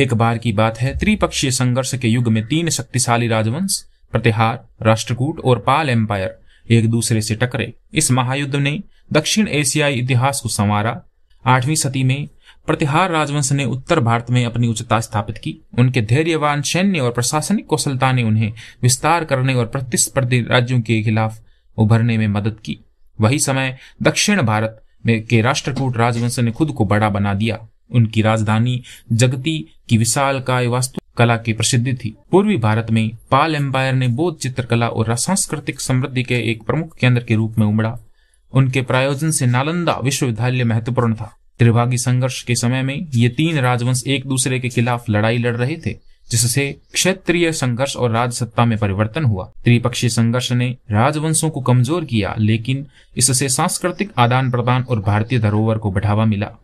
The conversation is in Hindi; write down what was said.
एक बार की बात है त्रिपक्षीय संघर्ष के युग में तीन शक्तिशाली राजवंश प्रतिहार राष्ट्रकूट और पाल एम्पायर एक दूसरे से टकरे इस महायुद्ध ने दक्षिण एशियाई इतिहास को संवारा आठवीं सदी में प्रतिहार राजवंश ने उत्तर भारत में अपनी उच्चता स्थापित की उनके धैर्यवान सैन्य और प्रशासनिक कौशलता ने उन्हें विस्तार करने और प्रतिस्पर्धी राज्यों के खिलाफ उभरने में मदद की वही समय दक्षिण भारत में के राष्ट्रकूट राजवंश ने खुद को बड़ा बना दिया उनकी राजधानी जगती की विशाल काय वास्तु कला की प्रसिद्धि थी पूर्वी भारत में पाल एम्पायर ने बौद्ध चित्रकला और सांस्कृतिक समृद्धि के एक प्रमुख केंद्र के रूप में उमड़ा उनके प्रायोजन से नालंदा विश्वविद्यालय महत्वपूर्ण था त्रिभागी संघर्ष के समय में ये तीन राजवंश एक दूसरे के खिलाफ लड़ाई लड़ रहे थे जिससे क्षेत्रीय संघर्ष और राजसत्ता में परिवर्तन हुआ त्रिपक्षीय संघर्ष ने राजवंशों को कमजोर किया लेकिन इससे सांस्कृतिक आदान प्रदान और भारतीय धरोहर को बढ़ावा मिला